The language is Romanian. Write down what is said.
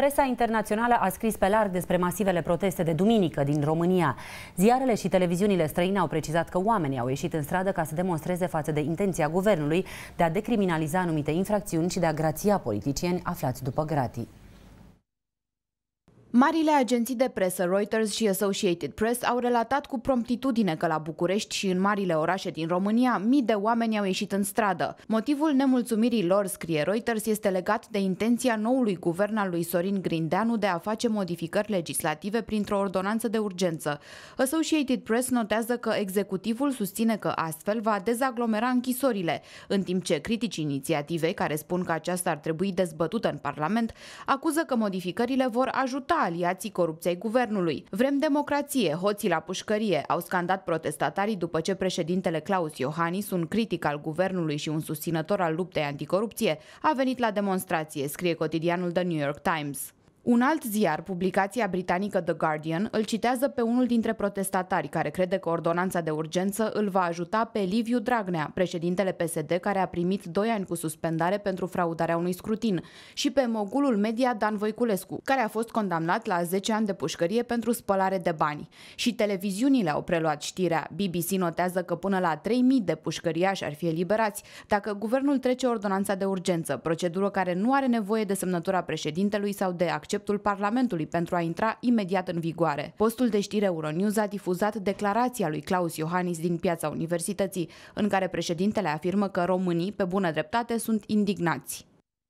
Presa internațională a scris pe larg despre masivele proteste de duminică din România. Ziarele și televiziunile străine au precizat că oamenii au ieșit în stradă ca să demonstreze față de intenția guvernului de a decriminaliza anumite infracțiuni și de a grația politicieni aflați după gratii. Marile agenții de presă Reuters și Associated Press au relatat cu promptitudine că la București și în marile orașe din România mii de oameni au ieșit în stradă. Motivul nemulțumirii lor, scrie Reuters, este legat de intenția noului guvern al lui Sorin Grindeanu de a face modificări legislative printr-o ordonanță de urgență. Associated Press notează că executivul susține că astfel va dezaglomera închisorile, în timp ce critici inițiativei, care spun că aceasta ar trebui dezbătută în Parlament, acuză că modificările vor ajuta aliații corupției guvernului. Vrem democrație, hoții la pușcărie, au scandat protestatarii după ce președintele Claus Iohannis, un critic al guvernului și un susținător al luptei anticorupție, a venit la demonstrație, scrie cotidianul The New York Times. Un alt ziar, publicația britanică The Guardian, îl citează pe unul dintre protestatari care crede că ordonanța de urgență îl va ajuta pe Liviu Dragnea, președintele PSD care a primit 2 ani cu suspendare pentru fraudarea unui scrutin, și pe mogulul media Dan Voiculescu, care a fost condamnat la 10 ani de pușcărie pentru spălare de bani. Și televiziunile au preluat știrea. BBC notează că până la 3.000 de pușcăriași ar fi eliberați dacă guvernul trece ordonanța de urgență, procedură care nu are nevoie de semnătura președintelui sau de acces acceptul Parlamentului pentru a intra imediat în vigoare. Postul de știri Euronews a difuzat declarația lui Claus Iohannis din piața universității, în care președintele afirmă că românii, pe bună dreptate, sunt indignați.